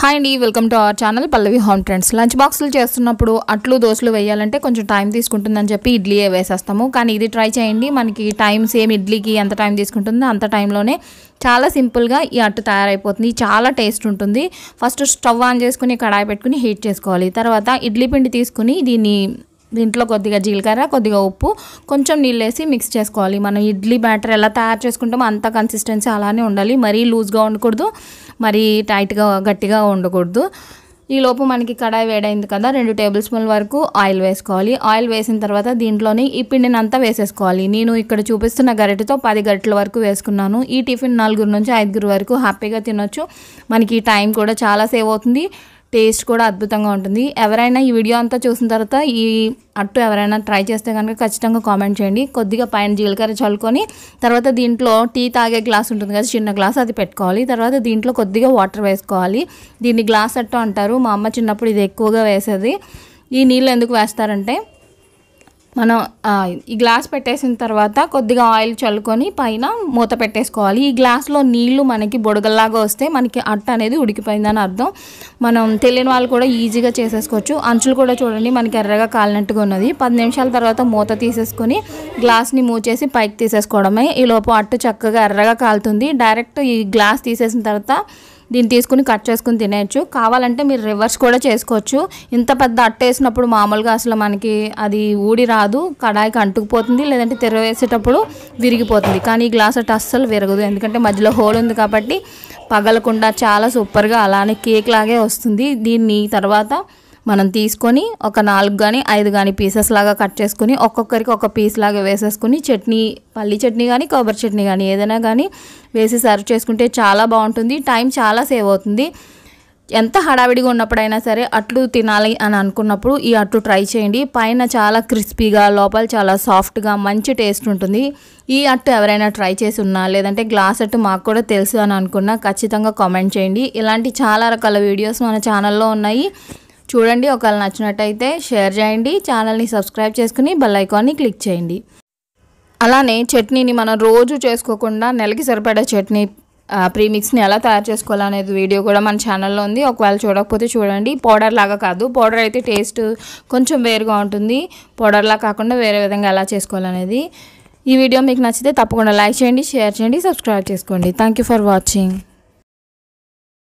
hi అండి welcome to our channel Pallavi home trends lunch బాక్సులు చేస్తున్నప్పుడు అట్లు దోశలు వేయాలంటే కొంచెం టైం తీసుకుంటుందని చెప్పి ఇడ్లీయే వేసేస్తాము కానీ ఇది ట్రై చేయండి మనకి టైం సేమ్ ఇడ్లీకి ఎంత టైం తీసుకుంటుందో అంత టైంలోనే చాలా సింపుల్గా ఈ అట్టు తయారైపోతుంది చాలా టేస్ట్ ఉంటుంది ఫస్ట్ స్టవ్ ఆన్ చేసుకుని కడాయి పెట్టుకుని హీట్ చేసుకోవాలి తర్వాత ఇడ్లీ పిండి తీసుకుని దీన్ని దీంట్లో కొద్దిగా జీలకర్ర కొద్దిగా ఉప్పు కొంచెం నీళ్ళు వేసి మిక్స్ చేసుకోవాలి మనం ఇడ్లీ బ్యాటర్ ఎలా తయారు చేసుకుంటామో అంత కన్సిస్టెన్సీ అలానే ఉండాలి మరీ లూజ్గా ఉండకూడదు మరీ టైట్గా గట్టిగా ఉండకూడదు ఈ లోపు మనకి కడాయి వేడైంది కదా రెండు టేబుల్ స్పూన్ వరకు ఆయిల్ వేసుకోవాలి ఆయిల్ వేసిన తర్వాత దీంట్లోని ఈ పిండిని అంతా వేసేసుకోవాలి నేను ఇక్కడ చూపిస్తున్న గరిటతో పది గరిటల వరకు వేసుకున్నాను ఈ టిఫిన్ నలుగురు నుంచి ఐదుగురు వరకు హ్యాపీగా తినొచ్చు మనకి టైం కూడా చాలా సేవ్ అవుతుంది టేస్ట్ కూడా అద్భుతంగా ఉంటుంది ఎవరైనా ఈ వీడియో అంతా చూసిన తర్వాత ఈ అట్టు ఎవరైనా ట్రై చేస్తే కనుక ఖచ్చితంగా కామెంట్ చేయండి కొద్దిగా పైన జీలకర్ర చల్లుకొని తర్వాత దీంట్లో టీ తాగే గ్లాస్ ఉంటుంది కదా చిన్న గ్లాస్ అది పెట్టుకోవాలి తర్వాత దీంట్లో కొద్దిగా వాటర్ వేసుకోవాలి దీన్ని గ్లాస్ అట్టు అంటారు మా అమ్మ చిన్నప్పుడు ఇది ఎక్కువగా వేసేది ఈ నీళ్ళు ఎందుకు వేస్తారంటే మనం ఈ గ్లాస్ పెట్టేసిన తర్వాత కొద్దిగా ఆయిల్ చల్లుకొని పైన మూత పెట్టేసుకోవాలి ఈ గ్లాస్లో నీళ్లు మనకి బొడగల్లాగా వస్తే మనకి అట్ట అనేది ఉడికిపోయిందని అర్థం మనం తెలియని వాళ్ళు కూడా ఈజీగా చేసేసుకోవచ్చు అంచులు కూడా చూడండి మనకి ఎర్రగా కాలినట్టుగా ఉన్నది పది నిమిషాల తర్వాత మూత తీసేసుకొని గ్లాస్ని మూచేసి పైకి తీసేసుకోవడమే ఈలోపు అట్టు చక్కగా ఎర్రగా కాలుతుంది డైరెక్ట్ ఈ గ్లాస్ తీసేసిన తర్వాత దీన్ని తీసుకుని కట్ చేసుకుని తినేయచ్చు కావాలంటే మీరు రివర్స్ కూడా చేసుకోవచ్చు ఇంత పెద్ద అట్టేసినప్పుడు మామూలుగా అసలు మనకి అది ఊడి రాదు కడాయికి అంటుకుపోతుంది లేదంటే తెరవేసేటప్పుడు విరిగిపోతుంది కానీ ఈ గ్లాస్ అట్ట అస్సలు విరగదు ఎందుకంటే మధ్యలో హోల్ ఉంది కాబట్టి పగలకుండా చాలా సూపర్గా అలానే కేక్ లాగే వస్తుంది దీన్ని తర్వాత మనం తీసుకొని ఒక నాలుగు కానీ ఐదు కానీ పీసెస్ లాగా కట్ చేసుకుని ఒక్కొక్కరికి ఒక పీస్ లాగా వేసేసుకుని చట్నీ పల్లి చట్నీ కానీ కొబ్బరి చట్నీ కానీ ఏదైనా కానీ వేసి సర్వ్ చేసుకుంటే చాలా బాగుంటుంది టైం చాలా సేవ్ అవుతుంది ఎంత హడావిడిగా ఉన్నప్పుడైనా సరే అట్లు తినాలి అని అనుకున్నప్పుడు ఈ అట్లు ట్రై చేయండి పైన చాలా క్రిస్పీగా లోపల చాలా సాఫ్ట్గా మంచి టేస్ట్ ఉంటుంది ఈ అట్టు ఎవరైనా ట్రై చేసి ఉన్నా లేదంటే గ్లాస్ అట్టు మాకు కూడా తెలుసు అని అనుకున్నా ఖచ్చితంగా కామెంట్ చేయండి ఇలాంటి చాలా రకాల వీడియోస్ మన ఛానల్లో ఉన్నాయి చూడండి ఒకవేళ నచ్చినట్టయితే షేర్ చేయండి ఛానల్ని సబ్స్క్రైబ్ చేసుకుని బెల్లైకాన్ని క్లిక్ చేయండి అలానే చట్నీని మనం రోజు చేసుకోకుండా నెలకి సరిపడే చట్నీ ప్రీమిక్స్ని ఎలా తయారు చేసుకోవాలనేది వీడియో కూడా మన ఛానల్లో ఉంది ఒకవేళ చూడకపోతే చూడండి పౌడర్ లాగా కాదు పౌడర్ అయితే టేస్ట్ కొంచెం వేరుగా ఉంటుంది పౌడర్లా కాకుండా వేరే విధంగా ఎలా చేసుకోవాలనేది ఈ వీడియో మీకు నచ్చితే తప్పకుండా లైక్ చేయండి షేర్ చేయండి సబ్స్క్రైబ్ చేసుకోండి థ్యాంక్ ఫర్ వాచింగ్